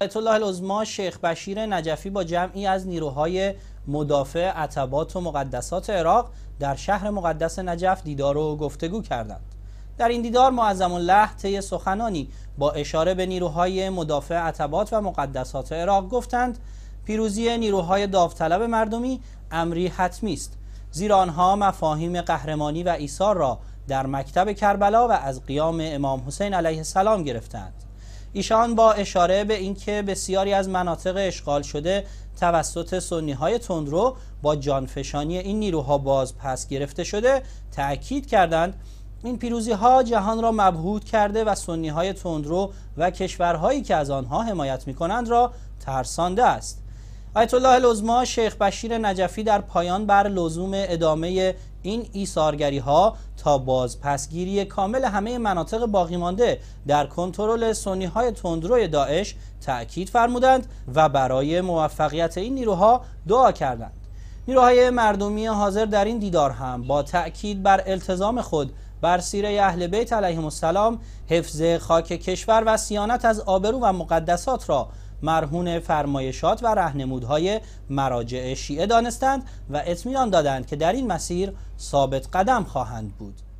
آیت الله العظما شیخ بشیر نجفی با جمعی از نیروهای مدافع عتبات و مقدسات عراق در شهر مقدس نجف دیدار و گفتگو کردند در این دیدار معظم الله طی سخنانی با اشاره به نیروهای مدافع عتبات و مقدسات عراق گفتند پیروزی نیروهای داوطلب مردمی امری حتمی است زیرا آنها مفاهیم قهرمانی و ایثار را در مکتب کربلا و از قیام امام حسین علیه السلام گرفتند ایشان با اشاره به اینکه بسیاری از مناطق اشغال شده توسط سنی های تندرو با جانفشانی این نیروها باز پس گرفته شده تأکید کردند این پیروزی ها جهان را مبهود کرده و سنی های تندرو و کشورهایی که از آنها حمایت می کنند را ترسانده است آیت الله شیخ بشیر نجفی در پایان بر لزوم ادامه این ایثارگری ها تا پسگیری کامل همه مناطق باقی مانده در کنترل سنی های تندروی داعش تأکید فرمودند و برای موفقیت این نیروها دعا کردند نیروهای مردمی حاضر در این دیدار هم با تأکید بر التزام خود بر سیره اهل بیت علیهم السلام حفظ خاک کشور و سیانت از آبرو و مقدسات را مرهون فرمایشات و رهنمودهای مراجع شیعه دانستند و اطمینان دادند که در این مسیر ثابت قدم خواهند بود